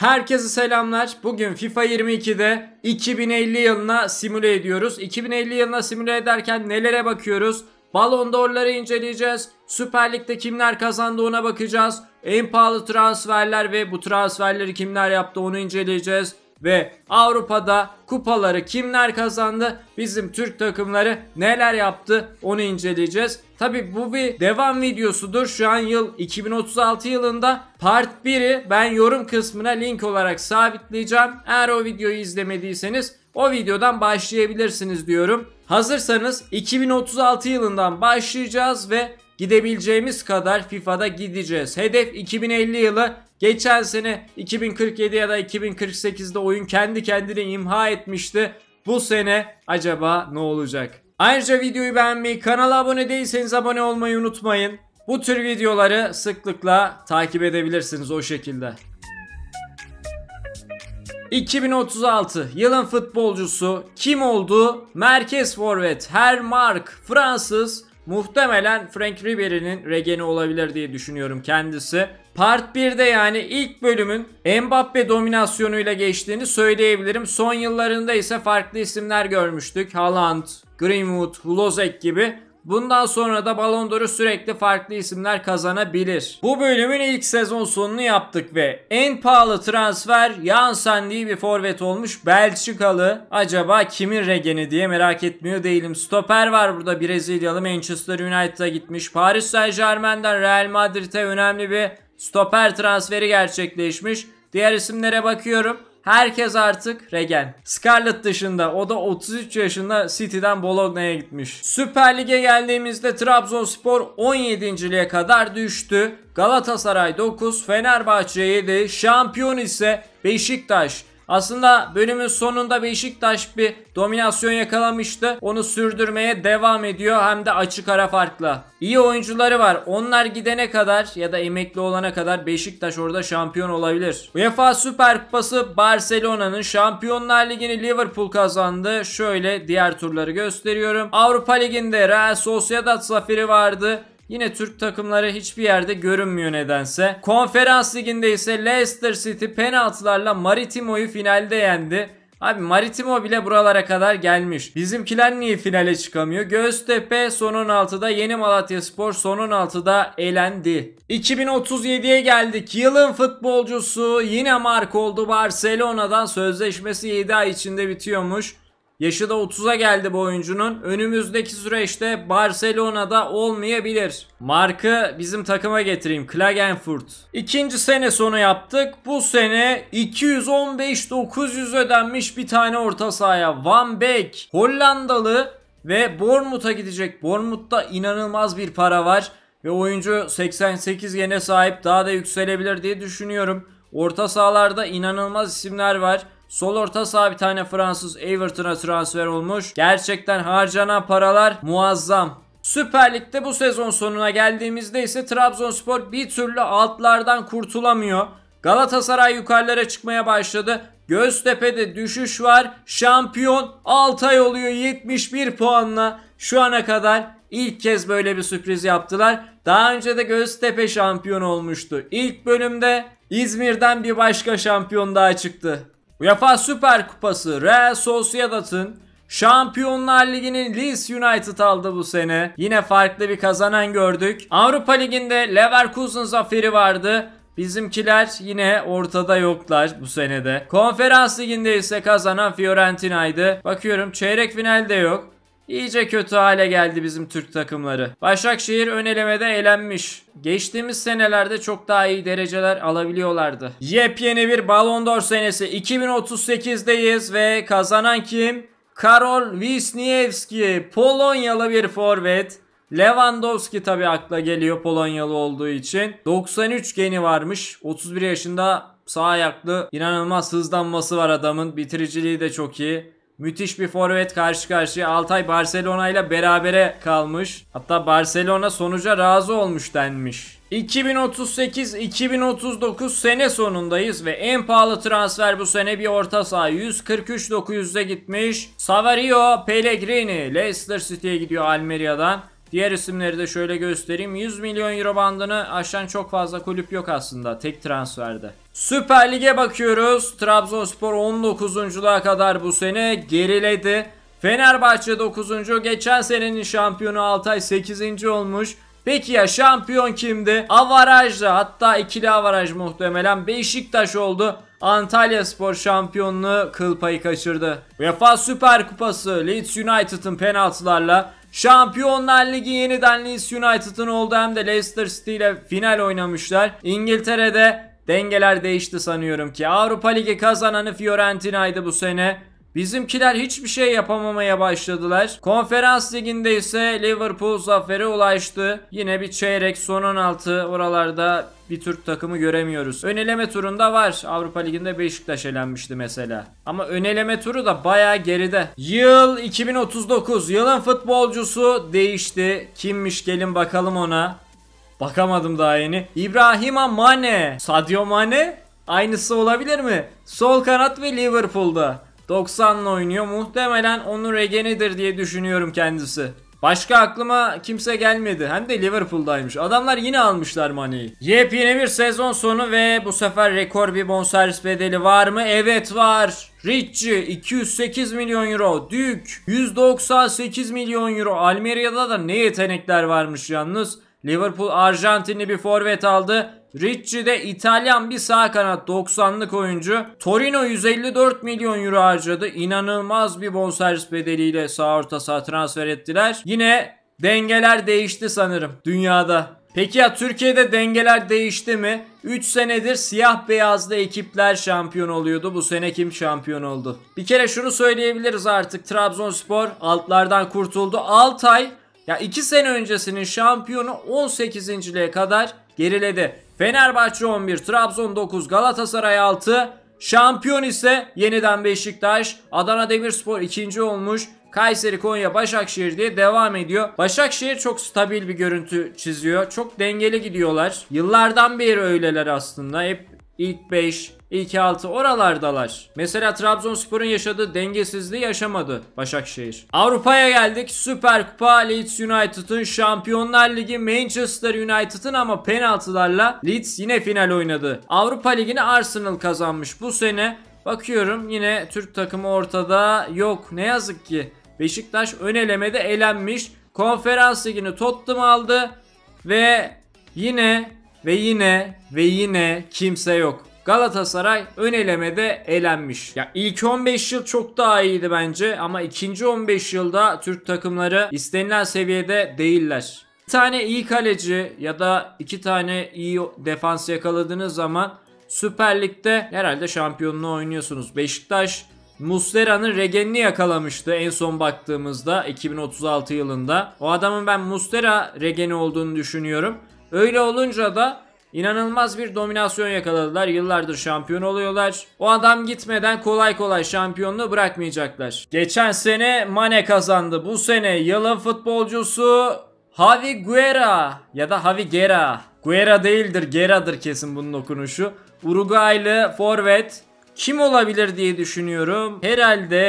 Herkese selamlar. Bugün FIFA 22'de 2050 yılına simüle ediyoruz. 2050 yılına simüle ederken nelere bakıyoruz? Balon d'Or'ları inceleyeceğiz. Süper Lig'de kimler kazandı ona bakacağız. En pahalı transferler ve bu transferleri kimler yaptı onu inceleyeceğiz ve Avrupa'da kupaları kimler kazandı? Bizim Türk takımları neler yaptı? Onu inceleyeceğiz. Tabi bu bir devam videosudur. Şu an yıl 2036 yılında part 1'i ben yorum kısmına link olarak sabitleyeceğim. Eğer o videoyu izlemediyseniz o videodan başlayabilirsiniz diyorum. Hazırsanız 2036 yılından başlayacağız ve gidebileceğimiz kadar FIFA'da gideceğiz. Hedef 2050 yılı Geçen sene 2047 ya da 2048'de oyun kendi kendini imha etmişti. Bu sene acaba ne olacak? Ayrıca videoyu beğenmeyi, kanala abone değilseniz abone olmayı unutmayın. Bu tür videoları sıklıkla takip edebilirsiniz o şekilde. 2036 yılın futbolcusu kim oldu? Merkez forvet Her Mark Fransız muhtemelen Frank Ribery'nin regeni olabilir diye düşünüyorum kendisi. Part 1'de yani ilk bölümün Mbappe dominasyonuyla geçtiğini söyleyebilirim. Son yıllarında ise farklı isimler görmüştük. Haaland, Greenwood, Hulozek gibi. Bundan sonra da Ballon d'Or'u sürekli farklı isimler kazanabilir. Bu bölümün ilk sezon sonunu yaptık ve en pahalı transfer Jan diye bir forvet olmuş Belçikalı. Acaba kimin regeni diye merak etmiyor değilim. Stoper var burada Brezilyalı Manchester United'a gitmiş. Paris Saint Germain'den Real Madrid'e önemli bir stoper transferi gerçekleşmiş. Diğer isimlere bakıyorum. Herkes artık Regen. Scarlett dışında o da 33 yaşında City'den Bologna'ya gitmiş. Süper Lig'e geldiğimizde Trabzonspor 17.liğe kadar düştü. Galatasaray 9, Fenerbahçe 7, şampiyon ise Beşiktaş. Aslında bölümün sonunda Beşiktaş bir dominasyon yakalamıştı. Onu sürdürmeye devam ediyor hem de açık ara farkla. İyi oyuncuları var. Onlar gidene kadar ya da emekli olana kadar Beşiktaş orada şampiyon olabilir. UEFA Süper Kupası Barcelona'nın Şampiyonlar Ligi'ni Liverpool kazandı. Şöyle diğer turları gösteriyorum. Avrupa Ligi'nde Real Sociedad zaferi vardı. Yine Türk takımları hiçbir yerde görünmüyor nedense. Konferans liginde ise Leicester City penaltılarla Maritimo'yu finalde yendi. Abi Maritimo bile buralara kadar gelmiş. Bizimkiler niye finale çıkamıyor? Göztepe son 16'da Yeni Malatya Spor son 16'da elendi. 2037'ye geldik. Yılın futbolcusu yine mark oldu. Barcelona'dan sözleşmesi 7 ay içinde bitiyormuş. Yaşı da 30'a geldi bu oyuncunun. Önümüzdeki süreçte Barcelona'da olmayabilir. Markı bizim takıma getireyim. Klagenfurt. İkinci sene sonu yaptık. Bu sene 215-900 ödenmiş bir tane orta sahaya. Van Beek. Hollandalı ve Bournemouth'a gidecek. Bournemouth'ta inanılmaz bir para var. Ve oyuncu 88 gene sahip daha da yükselebilir diye düşünüyorum. Orta sahalarda inanılmaz isimler var. Sol orta saha bir tane Fransız Everton'a transfer olmuş. Gerçekten harcanan paralar muazzam. Süper Lig'de bu sezon sonuna geldiğimizde ise Trabzonspor bir türlü altlardan kurtulamıyor. Galatasaray yukarılara çıkmaya başladı. Göztepe'de düşüş var. Şampiyon ay oluyor 71 puanla. Şu ana kadar ilk kez böyle bir sürpriz yaptılar. Daha önce de Göztepe şampiyon olmuştu. İlk bölümde İzmir'den bir başka şampiyon daha çıktı. UEFA Süper Kupası Real Sociedad'ın Şampiyonlar Ligi'nin Leeds United aldı bu sene. Yine farklı bir kazanan gördük. Avrupa Ligi'nde Leverkusen zaferi vardı. Bizimkiler yine ortada yoklar bu senede. Konferans Ligi'nde ise kazanan Fiorentina'ydı. Bakıyorum çeyrek finalde yok. İyice kötü hale geldi bizim Türk takımları. Başakşehir ön elemede elenmiş. Geçtiğimiz senelerde çok daha iyi dereceler alabiliyorlardı. Yepyeni bir Ballon d'Or senesi. 2038'deyiz ve kazanan kim? Karol Wisniewski. Polonyalı bir forvet. Lewandowski tabi akla geliyor Polonyalı olduğu için. 93 geni varmış. 31 yaşında sağ ayaklı. İnanılmaz hızlanması var adamın. Bitiriciliği de çok iyi. Müthiş bir forvet karşı karşıya. Altay Barcelona ile berabere kalmış. Hatta Barcelona sonuca razı olmuş denmiş. 2038-2039 sene sonundayız ve en pahalı transfer bu sene bir orta saha 900'e gitmiş. Savario Pellegrini Leicester City'ye gidiyor Almeria'dan. Diğer isimleri de şöyle göstereyim. 100 milyon euro bandını aşan çok fazla kulüp yok aslında tek transferde. Süper Lig'e bakıyoruz. Trabzonspor 19.luğa kadar bu sene geriledi. Fenerbahçe 9. Geçen senenin şampiyonu Altay 8. olmuş. Peki ya şampiyon kimdi? Avarajda hatta ikili avaraj muhtemelen Beşiktaş oldu. Antalya Spor şampiyonluğu kıl payı kaçırdı. UEFA Süper Kupası Leeds United'ın penaltılarla Şampiyonlar Ligi yeniden Leeds United'ın oldu hem de Leicester City ile final oynamışlar. İngiltere'de dengeler değişti sanıyorum ki. Avrupa Ligi kazananı Fiorentina'ydı bu sene. Bizimkiler hiçbir şey yapamamaya başladılar. Konferans liginde ise Liverpool zaferi ulaştı. Yine bir çeyrek son 16 oralarda bir Türk takımı göremiyoruz. Öneleme turunda var. Avrupa Ligi'nde Beşiktaş elenmişti mesela. Ama öneleme turu da baya geride. Yıl 2039. Yılın futbolcusu değişti. Kimmiş gelin bakalım ona. Bakamadım daha yeni. İbrahima Mane. Sadio Mane. Aynısı olabilir mi? Sol kanat ve Liverpool'da. 90'la oynuyor. Muhtemelen onun regenidir diye düşünüyorum kendisi. Başka aklıma kimse gelmedi. Hem de Liverpool'daymış. Adamlar yine almışlar Mane'yi. Yepyeni bir sezon sonu ve bu sefer rekor bir bonservis bedeli var mı? Evet var. Richie 208 milyon euro. Dük 198 milyon euro. Almeria'da da ne yetenekler varmış yalnız. Liverpool Arjantinli bir forvet aldı. Ricci de İtalyan bir sağ kanat 90'lık oyuncu. Torino 154 milyon euro harcadı. İnanılmaz bir bonservis bedeliyle sağ orta saha transfer ettiler. Yine dengeler değişti sanırım dünyada. Peki ya Türkiye'de dengeler değişti mi? 3 senedir siyah beyazlı ekipler şampiyon oluyordu. Bu sene kim şampiyon oldu? Bir kere şunu söyleyebiliriz artık. Trabzonspor altlardan kurtuldu. Altay ya 2 sene öncesinin şampiyonu 18. kadar geriledi. Fenerbahçe 11, Trabzon 9, Galatasaray 6. Şampiyon ise yeniden Beşiktaş. Adana Demirspor ikinci olmuş. Kayseri, Konya, Başakşehir diye devam ediyor. Başakşehir çok stabil bir görüntü çiziyor. Çok dengeli gidiyorlar. Yıllardan beri öyleler aslında. Hep ilk 5, İlk 6 oralardalar. Mesela Trabzonspor'un yaşadığı dengesizliği yaşamadı Başakşehir. Avrupa'ya geldik. Süper Kupa Leeds United'ın Şampiyonlar Ligi Manchester United'ın ama penaltılarla Leeds yine final oynadı. Avrupa Ligi'ni Arsenal kazanmış bu sene. Bakıyorum yine Türk takımı ortada yok. Ne yazık ki Beşiktaş ön elemede elenmiş. Konferans Ligi'ni Tottenham aldı ve yine ve yine ve yine kimse yok. Galatasaray ön elemede elenmiş. Ya ilk 15 yıl çok daha iyiydi bence ama ikinci 15 yılda Türk takımları istenilen seviyede değiller. Bir tane iyi kaleci ya da iki tane iyi defans yakaladığınız zaman Süper Lig'de herhalde şampiyonluğu oynuyorsunuz. Beşiktaş Mustera'nın regenini yakalamıştı en son baktığımızda 2036 yılında. O adamın ben Mustera regeni olduğunu düşünüyorum. Öyle olunca da İnanılmaz bir dominasyon yakaladılar. Yıllardır şampiyon oluyorlar. O adam gitmeden kolay kolay şampiyonluğu bırakmayacaklar. Geçen sene Mane kazandı. Bu sene yılın futbolcusu Javi Guerra ya da Javi Guerra. Guerra değildir, Guerra'dır kesin bunun okunuşu. Uruguaylı forvet kim olabilir diye düşünüyorum. Herhalde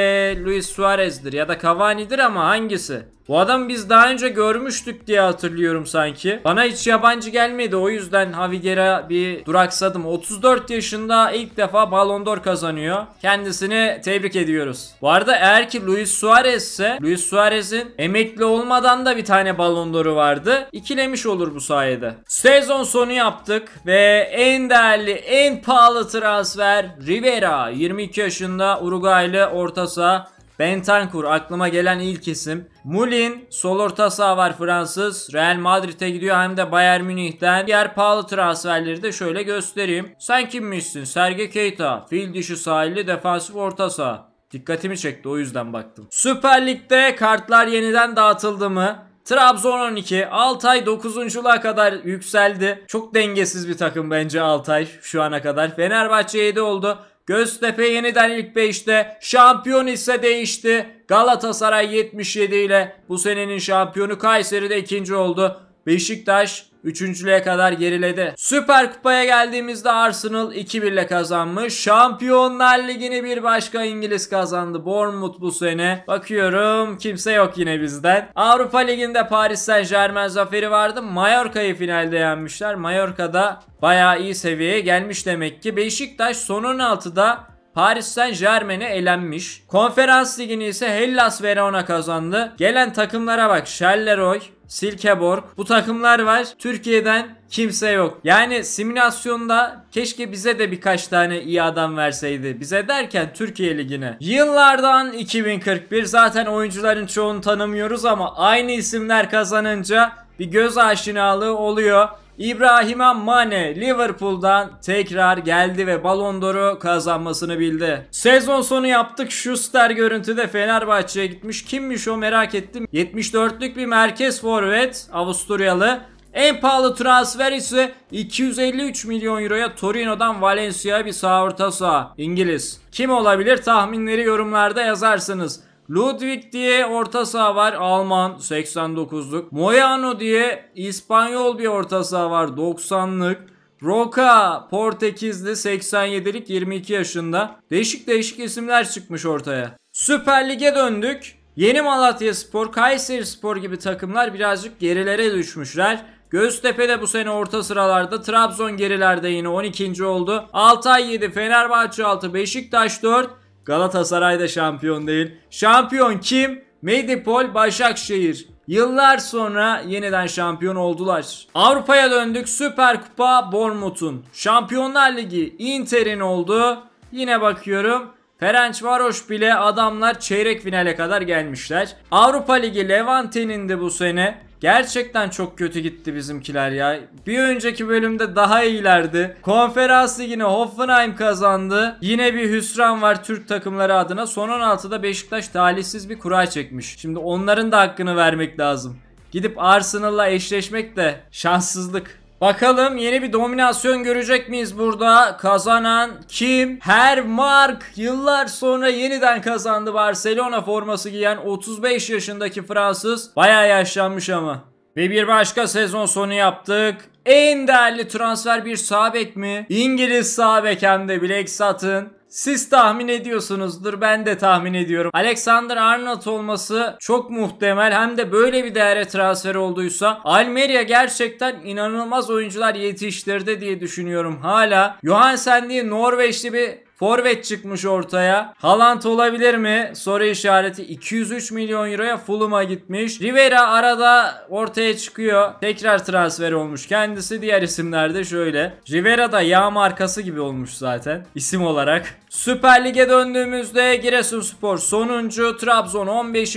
Luis Suarez'dir ya da Cavani'dir ama hangisi? Bu adam biz daha önce görmüştük diye hatırlıyorum sanki. Bana hiç yabancı gelmedi. O yüzden Javier'e bir duraksadım. 34 yaşında ilk defa Ballon d'Or kazanıyor. Kendisini tebrik ediyoruz. Bu arada eğer ki Luis Suarez ise Luis Suarez'in emekli olmadan da bir tane Ballon d'Or'u vardı. İkilemiş olur bu sayede. Sezon sonu yaptık ve en değerli, en pahalı transfer Rivera. 22 yaşında Uruguaylı orta saha Bentancur aklıma gelen ilk isim. Moulin sol orta saha var Fransız. Real Madrid'e gidiyor hem de Bayern Münih'ten. Diğer pahalı transferleri de şöyle göstereyim. Sen kimmişsin? Serge Keita. Fil dişi sahilli defansif orta saha. Dikkatimi çekti o yüzden baktım. Süper Lig'de kartlar yeniden dağıtıldı mı? Trabzon 12. Altay 9.luğa kadar yükseldi. Çok dengesiz bir takım bence Altay şu ana kadar. Fenerbahçe 7 oldu. Göztepe yeniden ilk 5'te. Şampiyon ise değişti. Galatasaray 77 ile bu senenin şampiyonu Kayseri'de ikinci oldu. Beşiktaş Üçüncülüğe kadar geriledi. Süper Kupa'ya geldiğimizde Arsenal 2-1 ile kazanmış. Şampiyonlar Ligi'ni bir başka İngiliz kazandı. Bournemouth bu sene. Bakıyorum kimse yok yine bizden. Avrupa Ligi'nde Paris Saint Germain zaferi vardı. Mallorca'yı finalde yenmişler. Mallorca'da bayağı iyi seviyeye gelmiş demek ki. Beşiktaş son 16'da Paris Saint Germain'e elenmiş. Konferans ligini ise Hellas Verona kazandı. Gelen takımlara bak. Charleroi, Silkeborg bu takımlar var. Türkiye'den kimse yok. Yani simülasyonda keşke bize de birkaç tane iyi adam verseydi. Bize derken Türkiye Ligi'ne. Yıllardan 2041 zaten oyuncuların çoğunu tanımıyoruz ama aynı isimler kazanınca bir göz aşinalığı oluyor. İbrahima Mane Liverpool'dan tekrar geldi ve Ballon d'Or'u kazanmasını bildi. Sezon sonu yaptık. Schuster görüntüde Fenerbahçe'ye gitmiş. Kimmiş o merak ettim. 74'lük bir merkez forvet Avusturyalı. En pahalı transfer ise 253 milyon euroya Torino'dan Valencia'ya bir sağ orta saha İngiliz. Kim olabilir tahminleri yorumlarda yazarsınız. Ludwig diye orta saha var Alman 89'luk. Moyano diye İspanyol bir orta saha var 90'lık. Roca Portekizli 87'lik 22 yaşında. Değişik değişik isimler çıkmış ortaya. Süper Lig'e döndük. Yeni Malatya Spor, Kayseri Spor gibi takımlar birazcık gerilere düşmüşler. Göztepe de bu sene orta sıralarda. Trabzon gerilerde yine 12. oldu. Altay 7, Fenerbahçe 6, Beşiktaş 4, Galatasaray da şampiyon değil. Şampiyon kim? Medipol Başakşehir. Yıllar sonra yeniden şampiyon oldular. Avrupa'ya döndük. Süper Kupa Bournemouth'un. Şampiyonlar Ligi Inter'in oldu. Yine bakıyorum. Ferencvaros bile adamlar çeyrek finale kadar gelmişler. Avrupa Ligi Levante'nin de bu sene. Gerçekten çok kötü gitti bizimkiler ya. Bir önceki bölümde daha iyilerdi. Konferans ligini Hoffenheim kazandı. Yine bir hüsran var Türk takımları adına. Son 16'da Beşiktaş talihsiz bir kura çekmiş. Şimdi onların da hakkını vermek lazım. Gidip Arsenal'la eşleşmek de şanssızlık. Bakalım yeni bir dominasyon görecek miyiz burada? Kazanan kim? Her Mark yıllar sonra yeniden kazandı Barcelona forması giyen 35 yaşındaki Fransız. Bayağı yaşlanmış ama. Ve bir başka sezon sonu yaptık. En değerli transfer bir sağ mi? İngiliz sağ bek hem de Black Sutton. Siz tahmin ediyorsunuzdur ben de tahmin ediyorum. Alexander Arnold olması çok muhtemel hem de böyle bir değere transfer olduysa Almeria gerçekten inanılmaz oyuncular yetiştirdi diye düşünüyorum hala. Johansen diye Norveçli bir Forvet çıkmış ortaya. Haaland olabilir mi? Soru işareti 203 milyon euroya Fulham'a gitmiş. Rivera arada ortaya çıkıyor. Tekrar transfer olmuş kendisi. Diğer isimlerde şöyle. Rivera da yağ markası gibi olmuş zaten isim olarak. Süper Lig'e döndüğümüzde Giresunspor sonuncu, Trabzon 15.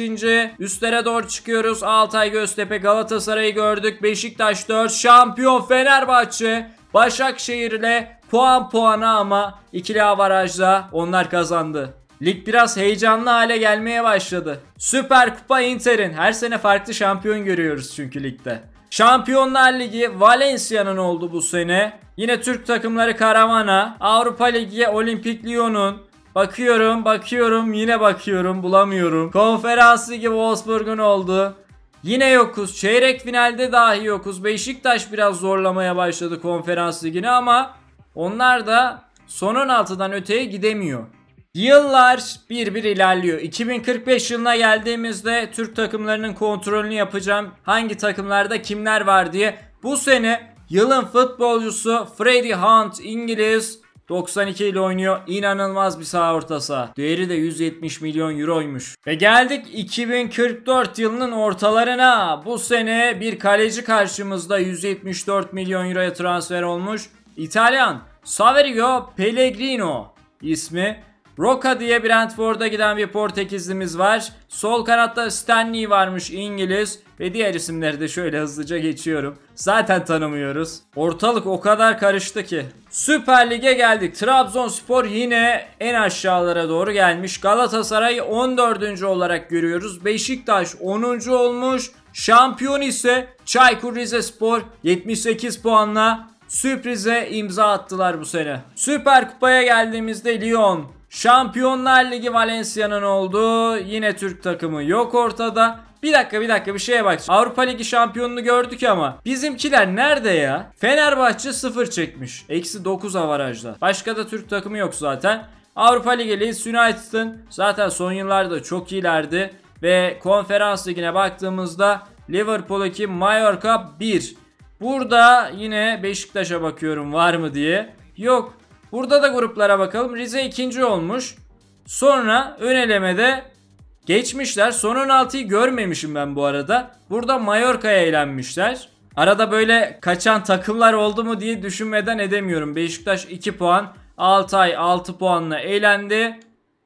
Üstlere doğru çıkıyoruz. Altay Göztepe Galatasaray'ı gördük. Beşiktaş 4, şampiyon Fenerbahçe. Başakşehir ile Puan puana ama ikili avarajla onlar kazandı. Lig biraz heyecanlı hale gelmeye başladı. Süper Kupa Inter'in her sene farklı şampiyon görüyoruz çünkü ligde. Şampiyonlar Ligi Valencia'nın oldu bu sene. Yine Türk takımları Karavana, Avrupa Ligi'ye Olimpik Lyon'un, Bakıyorum, bakıyorum, yine bakıyorum, bulamıyorum. Konferans Ligi Wolfsburg'un oldu. Yine yokuz. Çeyrek finalde dahi yokuz. Beşiktaş biraz zorlamaya başladı konferans ligini ama onlar da son 16'dan öteye gidemiyor. Yıllar bir bir ilerliyor. 2045 yılına geldiğimizde Türk takımlarının kontrolünü yapacağım. Hangi takımlarda kimler var diye. Bu sene yılın futbolcusu Freddie Hunt İngiliz 92 ile oynuyor. İnanılmaz bir sağ orta saha. Değeri de 170 milyon euroymuş. Ve geldik 2044 yılının ortalarına. Bu sene bir kaleci karşımızda 174 milyon euroya transfer olmuş. İtalyan Saverio Pellegrino ismi. Roca diye Brentford'a giden bir Portekizlimiz var. Sol kanatta Stanley varmış İngiliz. Ve diğer isimleri de şöyle hızlıca geçiyorum. Zaten tanımıyoruz. Ortalık o kadar karıştı ki. Süper Lig'e geldik. Trabzonspor yine en aşağılara doğru gelmiş. Galatasaray'ı 14. olarak görüyoruz. Beşiktaş 10. olmuş. Şampiyon ise Çaykur Rizespor 78 puanla sürprize imza attılar bu sene. Süper Kupa'ya geldiğimizde Lyon Şampiyonlar Ligi Valencia'nın olduğu yine Türk takımı yok ortada. Bir dakika bir dakika bir şeye bak. Avrupa Ligi şampiyonunu gördük ama bizimkiler nerede ya? Fenerbahçe 0 çekmiş. Eksi 9 avarajda. Başka da Türk takımı yok zaten. Avrupa Ligi Leeds United'ın zaten son yıllarda çok ilerdi Ve konferans ligine baktığımızda Liverpool 2 Mallorca 1. Burada yine Beşiktaş'a bakıyorum var mı diye. Yok. Burada da gruplara bakalım. Rize ikinci olmuş. Sonra ön elemede geçmişler. Son 16'yı görmemişim ben bu arada. Burada Mallorca'ya eğlenmişler. Arada böyle kaçan takımlar oldu mu diye düşünmeden edemiyorum. Beşiktaş 2 puan, Altay 6 puanla eğlendi.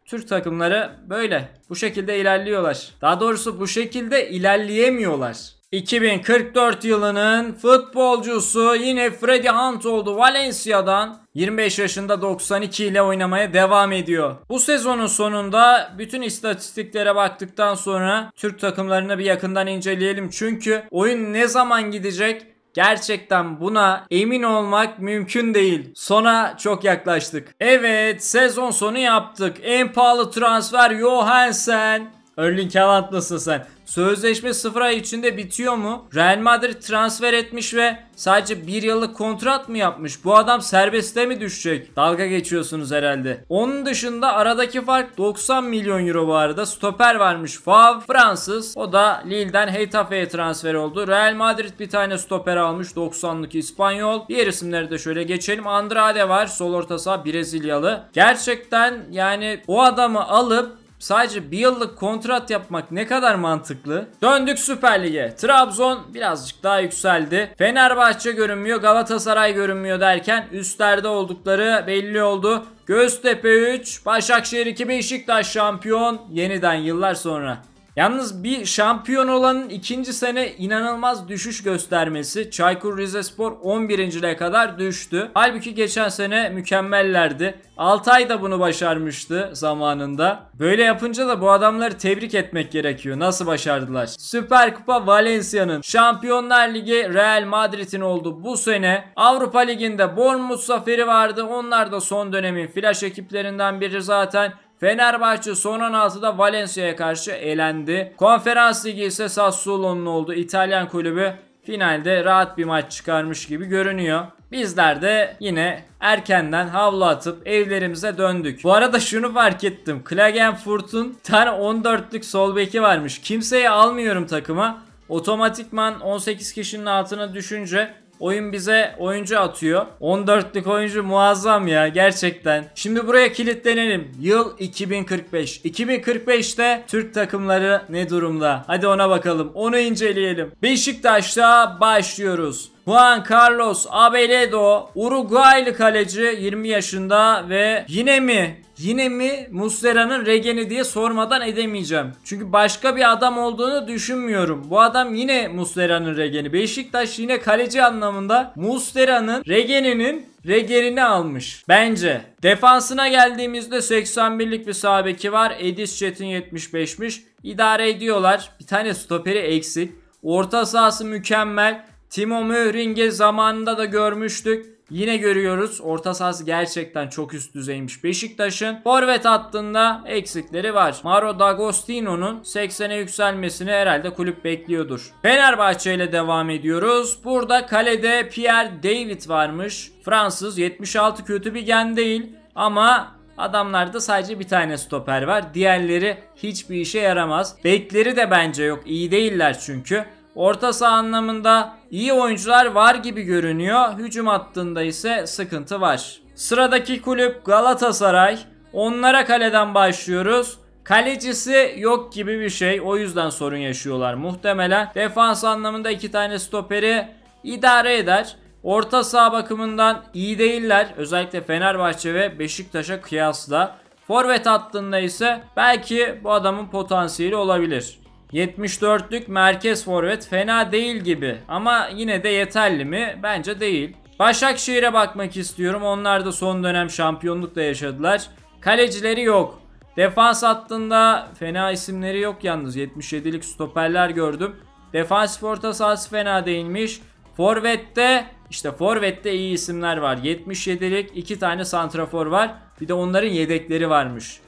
Türk takımları böyle bu şekilde ilerliyorlar. Daha doğrusu bu şekilde ilerleyemiyorlar. 2044 yılının futbolcusu yine Freddy Hunt oldu Valencia'dan. 25 yaşında 92 ile oynamaya devam ediyor. Bu sezonun sonunda bütün istatistiklere baktıktan sonra Türk takımlarını bir yakından inceleyelim. Çünkü oyun ne zaman gidecek Gerçekten buna emin olmak mümkün değil. Sona çok yaklaştık. Evet sezon sonu yaptık. En pahalı transfer Johansen. Erling Haaland nasıl sen? Sözleşme 0 ay içinde bitiyor mu? Real Madrid transfer etmiş ve sadece 1 yıllık kontrat mı yapmış? Bu adam serbestte mi düşecek? Dalga geçiyorsunuz herhalde. Onun dışında aradaki fark 90 milyon euro bu arada. Stoper varmış Fav Fransız. O da Lille'den Hetafe'ye transfer oldu. Real Madrid bir tane stoper almış 90'lık İspanyol. Diğer isimleri de şöyle geçelim. Andrade var sol orta saha Brezilyalı. Gerçekten yani o adamı alıp Sadece bir yıllık kontrat yapmak ne kadar mantıklı? Döndük Süper Lig'e. Trabzon birazcık daha yükseldi. Fenerbahçe görünmüyor, Galatasaray görünmüyor derken üstlerde oldukları belli oldu. Göztepe 3, Başakşehir 2, Beşiktaş şampiyon yeniden yıllar sonra. Yalnız bir şampiyon olanın ikinci sene inanılmaz düşüş göstermesi. Çaykur Rizespor 11.liğe kadar düştü. Halbuki geçen sene mükemmellerdi. Altay da bunu başarmıştı zamanında. Böyle yapınca da bu adamları tebrik etmek gerekiyor. Nasıl başardılar? Süper Kupa Valencia'nın, Şampiyonlar Ligi Real Madrid'in oldu bu sene. Avrupa Ligi'nde Bournemouth zaferi vardı. Onlar da son dönemin flash ekiplerinden biri zaten. Fenerbahçe son 16'da Valencia'ya karşı elendi. Konferans ligi ise Sassuolo'nun oldu. İtalyan kulübü finalde rahat bir maç çıkarmış gibi görünüyor. Bizler de yine erkenden havlu atıp evlerimize döndük. Bu arada şunu fark ettim. Klagenfurt'un tane 14'lük sol beki varmış. Kimseyi almıyorum takıma. Otomatikman 18 kişinin altına düşünce Oyun bize oyuncu atıyor. 14'lük oyuncu muazzam ya gerçekten. Şimdi buraya kilitlenelim. Yıl 2045. 2045'te Türk takımları ne durumda? Hadi ona bakalım. Onu inceleyelim. Beşiktaş'ta başlıyoruz. Juan Carlos Abeledo Uruguaylı kaleci 20 yaşında ve yine mi Yine mi Muslera'nın regeni diye sormadan edemeyeceğim. Çünkü başka bir adam olduğunu düşünmüyorum. Bu adam yine Muslera'nın regeni. Beşiktaş yine kaleci anlamında Muslera'nın regeninin regerini almış. Bence. Defansına geldiğimizde 81'lik bir sağ var. Edis Çetin 75'miş. İdare ediyorlar. Bir tane stoperi eksik. Orta sahası mükemmel. Timo Möhring'i zamanında da görmüştük. Yine görüyoruz orta sahası gerçekten çok üst düzeymiş Beşiktaş'ın. Forvet hattında eksikleri var. Maro D'Agostino'nun 80'e yükselmesini herhalde kulüp bekliyordur. Fenerbahçe ile devam ediyoruz. Burada kalede Pierre David varmış. Fransız 76 kötü bir gen değil ama Adamlarda sadece bir tane stoper var. Diğerleri hiçbir işe yaramaz. Bekleri de bence yok. İyi değiller çünkü. Orta saha anlamında iyi oyuncular var gibi görünüyor. Hücum hattında ise sıkıntı var. Sıradaki kulüp Galatasaray. Onlara kaleden başlıyoruz. Kalecisi yok gibi bir şey. O yüzden sorun yaşıyorlar muhtemelen. Defans anlamında iki tane stoperi idare eder. Orta saha bakımından iyi değiller. Özellikle Fenerbahçe ve Beşiktaş'a kıyasla. Forvet hattında ise belki bu adamın potansiyeli olabilir. 74'lük merkez forvet fena değil gibi ama yine de yeterli mi? Bence değil. Başakşehir'e bakmak istiyorum. Onlar da son dönem şampiyonlukla yaşadılar. Kalecileri yok. Defans hattında fena isimleri yok yalnız. 77'lik stoperler gördüm. Defans orta sahası fena değilmiş. Forvet'te işte Forvet'te iyi isimler var. 77'lik 2 tane santrafor var. Bir de onların yedekleri varmış.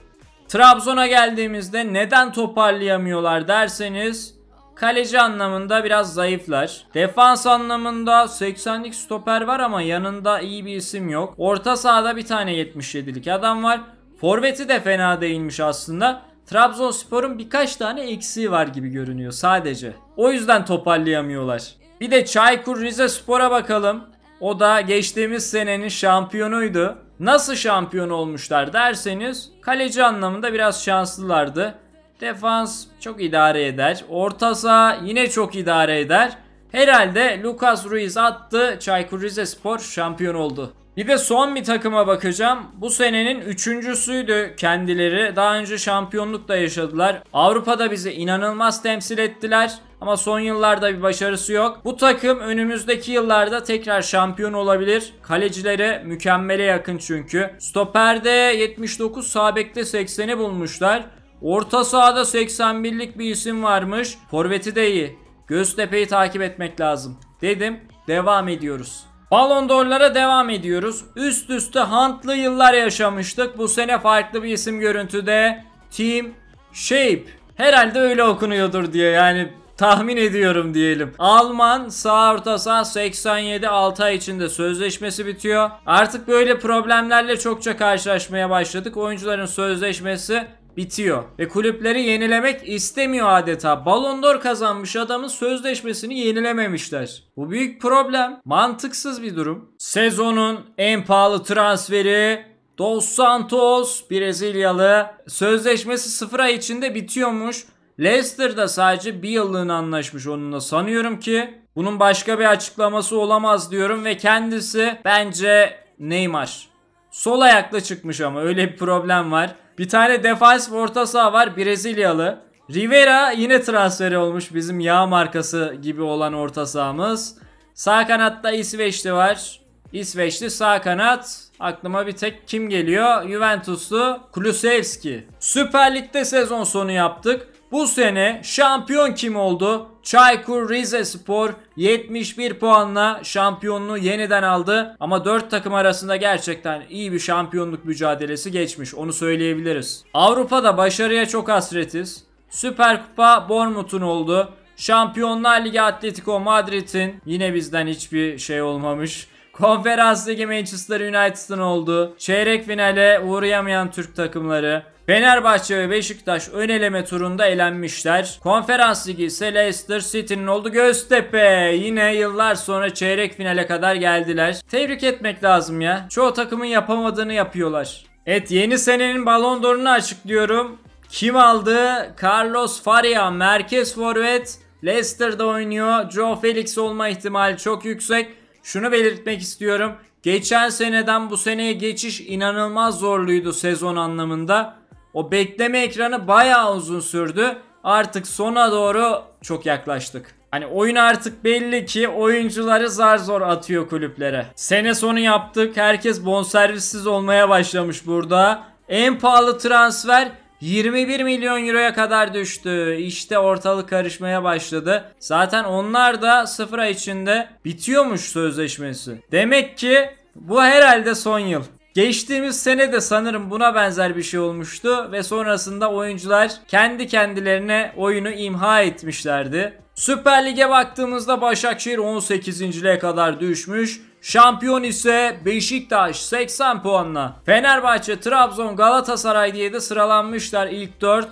Trabzon'a geldiğimizde neden toparlayamıyorlar derseniz kaleci anlamında biraz zayıflar. Defans anlamında 80'lik stoper var ama yanında iyi bir isim yok. Orta sahada bir tane 77'lik adam var. Forveti de fena değilmiş aslında. Trabzonspor'un birkaç tane eksiği var gibi görünüyor sadece. O yüzden toparlayamıyorlar. Bir de Çaykur Rizespor'a bakalım. O da geçtiğimiz senenin şampiyonuydu. Nasıl şampiyon olmuşlar derseniz kaleci anlamında biraz şanslılardı. Defans çok idare eder. Orta saha yine çok idare eder. Herhalde Lucas Ruiz attı. Çaykur Rizespor şampiyon oldu. Bir de son bir takıma bakacağım. Bu senenin üçüncüsüydü kendileri. Daha önce şampiyonluk da yaşadılar. Avrupa'da bizi inanılmaz temsil ettiler. Ama son yıllarda bir başarısı yok. Bu takım önümüzdeki yıllarda tekrar şampiyon olabilir. Kalecilere mükemmele yakın çünkü. Stoperde 79, Sabek'te 80'i bulmuşlar. Orta sahada 81'lik bir isim varmış. Forveti de iyi. Göztepe'yi takip etmek lazım. Dedim devam ediyoruz. Balon d'Or'lara devam ediyoruz. Üst üste hantlı yıllar yaşamıştık. Bu sene farklı bir isim görüntüde. Team Shape. Herhalde öyle okunuyordur diye yani tahmin ediyorum diyelim. Alman sağ orta saha 87 6 ay içinde sözleşmesi bitiyor. Artık böyle problemlerle çokça karşılaşmaya başladık. Oyuncuların sözleşmesi bitiyor ve kulüpleri yenilemek istemiyor adeta. Ballon d'Or kazanmış adamın sözleşmesini yenilememişler. Bu büyük problem. Mantıksız bir durum. Sezonun en pahalı transferi Dos Santos Brezilyalı sözleşmesi sıfır ay içinde bitiyormuş. Leicester da sadece bir yıllığına anlaşmış onunla sanıyorum ki bunun başka bir açıklaması olamaz diyorum ve kendisi bence Neymar. Sol ayakla çıkmış ama öyle bir problem var. Bir tane defans orta saha var Brezilyalı. Rivera yine transferi olmuş bizim yağ markası gibi olan orta sahamız. Sağ kanatta İsveçli var. İsveçli sağ kanat. Aklıma bir tek kim geliyor? Juventuslu Kulusevski. Süper Lig'de sezon sonu yaptık. Bu sene şampiyon kim oldu? Çaykur Rizespor 71 puanla şampiyonluğu yeniden aldı. Ama 4 takım arasında gerçekten iyi bir şampiyonluk mücadelesi geçmiş. Onu söyleyebiliriz. Avrupa'da başarıya çok hasretiz. Süper Kupa Bournemouth'un oldu. Şampiyonlar Ligi Atletico Madrid'in yine bizden hiçbir şey olmamış. Konferans Ligi Manchester United'ın olduğu çeyrek finale uğrayamayan Türk takımları Fenerbahçe ve Beşiktaş ön eleme turunda elenmişler. Konferans Ligi ise Leicester City'nin oldu Göztepe. Yine yıllar sonra çeyrek finale kadar geldiler. Tebrik etmek lazım ya. Çoğu takımın yapamadığını yapıyorlar. Evet yeni senenin Ballon d'Or'unu açıklıyorum. Kim aldı? Carlos Faria merkez forvet. Leicester'da oynuyor. Joe Felix olma ihtimali çok yüksek. Şunu belirtmek istiyorum. Geçen seneden bu seneye geçiş inanılmaz zorluydu sezon anlamında. O bekleme ekranı bayağı uzun sürdü. Artık sona doğru çok yaklaştık. Hani oyun artık belli ki oyuncuları zar zor atıyor kulüplere. Sene sonu yaptık. Herkes bonservissiz olmaya başlamış burada. En pahalı transfer 21 milyon euroya kadar düştü. İşte ortalık karışmaya başladı. Zaten onlar da sıfıra içinde bitiyormuş sözleşmesi. Demek ki bu herhalde son yıl. Geçtiğimiz sene de sanırım buna benzer bir şey olmuştu ve sonrasında oyuncular kendi kendilerine oyunu imha etmişlerdi. Süper Lig'e baktığımızda Başakşehir 18. liğe kadar düşmüş. Şampiyon ise Beşiktaş 80 puanla. Fenerbahçe, Trabzon, Galatasaray diye de sıralanmışlar ilk 4.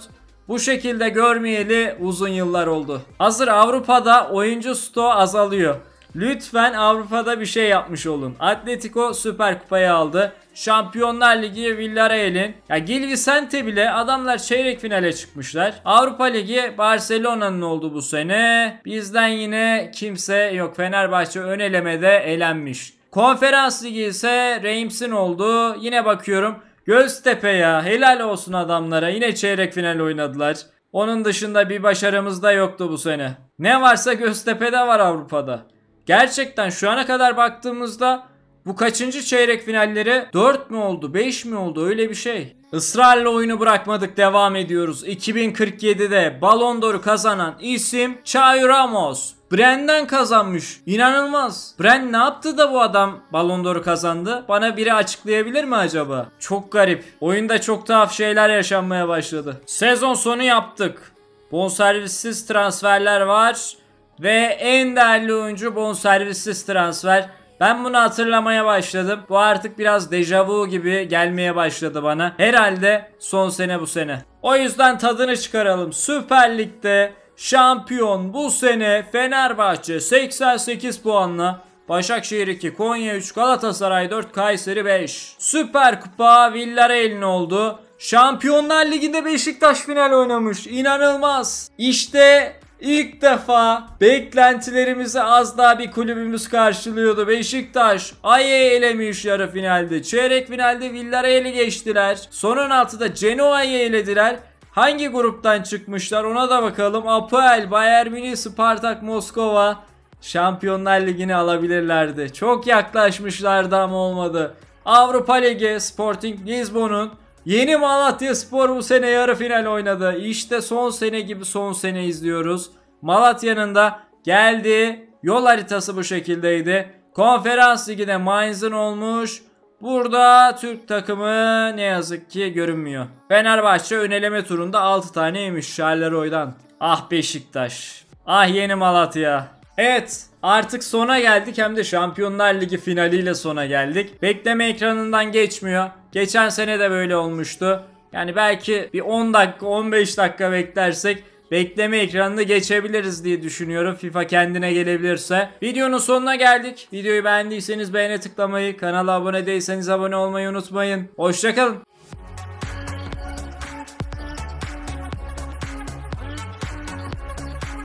Bu şekilde görmeyeli uzun yıllar oldu. Hazır Avrupa'da oyuncu stoğu azalıyor. Lütfen Avrupa'da bir şey yapmış olun. Atletico Süper Kupayı aldı. Şampiyonlar Ligi Villarreal'in. Ya Gil Vicente bile adamlar çeyrek finale çıkmışlar. Avrupa Ligi Barcelona'nın oldu bu sene. Bizden yine kimse yok. Fenerbahçe ön elemede elenmiş. Konferans Ligi ise Reims'in oldu. Yine bakıyorum Göztepe ya helal olsun adamlara. Yine çeyrek final oynadılar. Onun dışında bir başarımız da yoktu bu sene. Ne varsa Göztepe'de var Avrupa'da. Gerçekten şu ana kadar baktığımızda bu kaçıncı çeyrek finalleri? 4 mü oldu? 5 mi oldu? Öyle bir şey. Israrla oyunu bırakmadık devam ediyoruz. 2047'de Ballon d'Or'u kazanan isim Xavi Ramos. Bren'den kazanmış. İnanılmaz. Bren ne yaptı da bu adam Ballon d'Or'u kazandı? Bana biri açıklayabilir mi acaba? Çok garip. Oyunda çok tuhaf şeyler yaşanmaya başladı. Sezon sonu yaptık. Bonservissiz transferler var. Ve en değerli oyuncu bonservissiz transfer. Ben bunu hatırlamaya başladım. Bu artık biraz dejavu gibi gelmeye başladı bana. Herhalde son sene bu sene. O yüzden tadını çıkaralım. Süper Lig'de şampiyon bu sene Fenerbahçe 88 puanla Başakşehir 2, Konya 3, Galatasaray 4, Kayseri 5. Süper Kupa Villarreal'in oldu. Şampiyonlar Ligi'nde Beşiktaş final oynamış. İnanılmaz. İşte İlk defa beklentilerimizi az daha bir kulübümüz karşılıyordu. Beşiktaş Aya'yı elemiş yarı finalde. Çeyrek finalde Villarreal'i geçtiler. Son 16'da Genoa'yı elediler. Hangi gruptan çıkmışlar ona da bakalım. Apoel, Bayern Münih, Spartak, Moskova Şampiyonlar Ligi'ni alabilirlerdi. Çok yaklaşmışlardı ama olmadı. Avrupa Ligi Sporting Lisbon'un Yeni Malatya Spor bu sene yarı final oynadı. İşte son sene gibi son sene izliyoruz. Malatya'nın da geldi. Yol haritası bu şekildeydi. Konferans ligine Mainz'ın olmuş. Burada Türk takımı ne yazık ki görünmüyor. Fenerbahçe öneleme turunda 6 taneymiş oydan. Ah Beşiktaş. Ah yeni Malatya. Evet artık sona geldik hem de Şampiyonlar Ligi finaliyle sona geldik. Bekleme ekranından geçmiyor. Geçen sene de böyle olmuştu. Yani belki bir 10 dakika 15 dakika beklersek bekleme ekranını geçebiliriz diye düşünüyorum FIFA kendine gelebilirse. Videonun sonuna geldik. Videoyu beğendiyseniz beğene tıklamayı, kanala abone değilseniz abone olmayı unutmayın. Hoşçakalın.